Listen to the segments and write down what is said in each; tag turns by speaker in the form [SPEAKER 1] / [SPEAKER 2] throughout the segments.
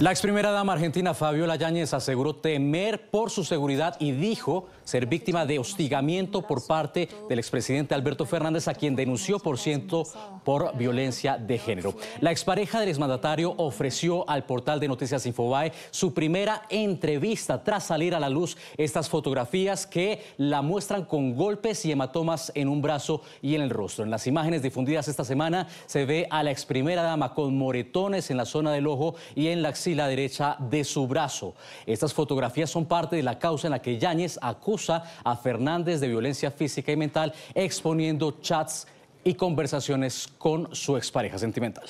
[SPEAKER 1] La ex primera dama argentina Fabiola Yáñez aseguró temer por su seguridad y dijo ser víctima de hostigamiento por parte del expresidente Alberto Fernández, a quien denunció por ciento por violencia de género. La expareja del exmandatario ofreció al portal de noticias Infobae su primera entrevista tras salir a la luz estas fotografías que la muestran con golpes y hematomas en un brazo y en el rostro. En las imágenes difundidas esta semana se ve a la ex primera dama con moretones en la zona del ojo y en la axila derecha de su brazo. Estas fotografías son parte de la causa en la que Yáñez acusa a Fernández de violencia física y mental exponiendo chats y conversaciones con su expareja sentimental.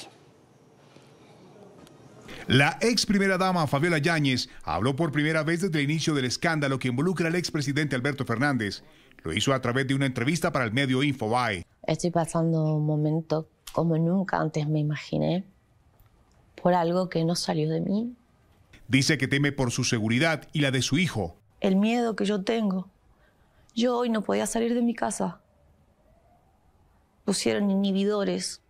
[SPEAKER 2] La ex primera dama Fabiola Yáñez habló por primera vez desde el inicio del escándalo que involucra al expresidente Alberto Fernández. Lo hizo a través de una entrevista para el medio Infobae.
[SPEAKER 3] Estoy pasando un momento como nunca antes me imaginé por algo que no salió de mí.
[SPEAKER 2] Dice que teme por su seguridad y la de su hijo,
[SPEAKER 3] el miedo que yo tengo. Yo hoy no podía salir de mi casa. Pusieron inhibidores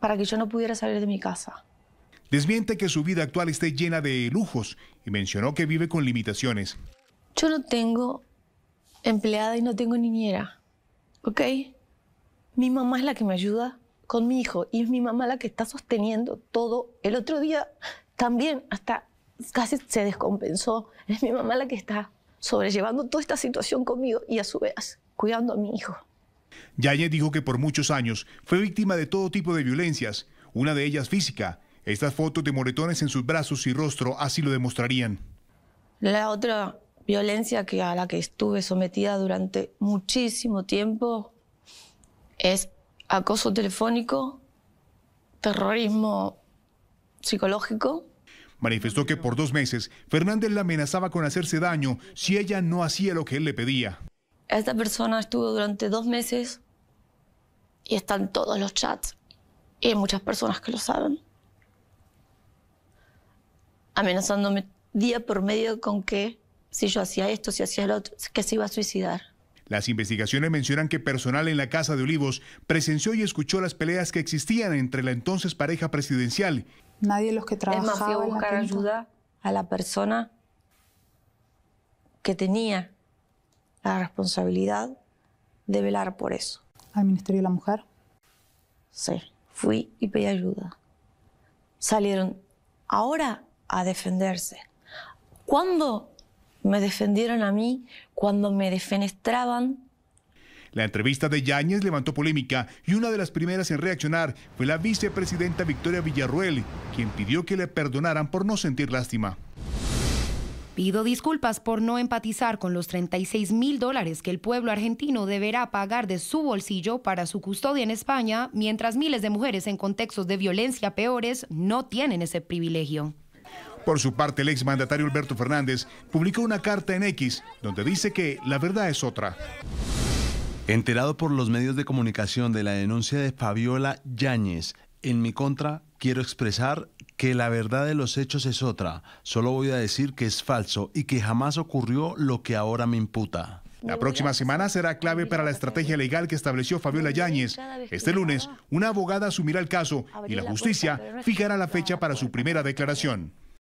[SPEAKER 3] para que yo no pudiera salir de mi casa.
[SPEAKER 2] Desmiente que su vida actual esté llena de lujos y mencionó que vive con limitaciones.
[SPEAKER 3] Yo no tengo empleada y no tengo niñera, ¿ok? Mi mamá es la que me ayuda con mi hijo y es mi mamá la que está sosteniendo todo. El otro día también hasta casi se descompensó. Es mi mamá la que está sobrellevando toda esta situación conmigo y a su vez cuidando a mi hijo.
[SPEAKER 2] Yáñez dijo que por muchos años fue víctima de todo tipo de violencias, una de ellas física. Estas fotos de moretones en sus brazos y rostro así lo demostrarían.
[SPEAKER 3] La otra violencia que a la que estuve sometida durante muchísimo tiempo es acoso telefónico, terrorismo psicológico
[SPEAKER 2] Manifestó que por dos meses Fernández la amenazaba con hacerse daño si ella no hacía lo que él le pedía.
[SPEAKER 3] Esta persona estuvo durante dos meses y están todos los chats y hay muchas personas que lo saben. Amenazándome día por medio con que si yo hacía esto, si hacía lo otro, que se iba a suicidar.
[SPEAKER 2] Las investigaciones mencionan que personal en la Casa de Olivos presenció y escuchó las peleas que existían entre la entonces pareja presidencial
[SPEAKER 3] Nadie los que trabajaban. Es más, fui a buscar ayuda a la persona que tenía la responsabilidad de velar por eso. ¿Al Ministerio de la Mujer? Sí, fui y pedí ayuda. Salieron ahora a defenderse. ¿Cuándo me defendieron a mí? Cuando me defenestraban
[SPEAKER 2] la entrevista de Yáñez levantó polémica y una de las primeras en reaccionar fue la vicepresidenta Victoria Villarruel, quien pidió que le perdonaran por no sentir lástima.
[SPEAKER 1] Pido disculpas por no empatizar con los 36 mil dólares que el pueblo argentino deberá pagar de su bolsillo para su custodia en España, mientras miles de mujeres en contextos de violencia peores no tienen ese privilegio.
[SPEAKER 2] Por su parte, el exmandatario Alberto Fernández publicó una carta en X donde dice que la verdad es otra. Enterado por los medios de comunicación de la denuncia de Fabiola Yáñez en mi contra, quiero expresar que la verdad de los hechos es otra. Solo voy a decir que es falso y que jamás ocurrió lo que ahora me imputa. La próxima semana será clave para la estrategia legal que estableció Fabiola Yáñez. Este lunes, una abogada asumirá el caso y la justicia fijará la fecha para su primera declaración.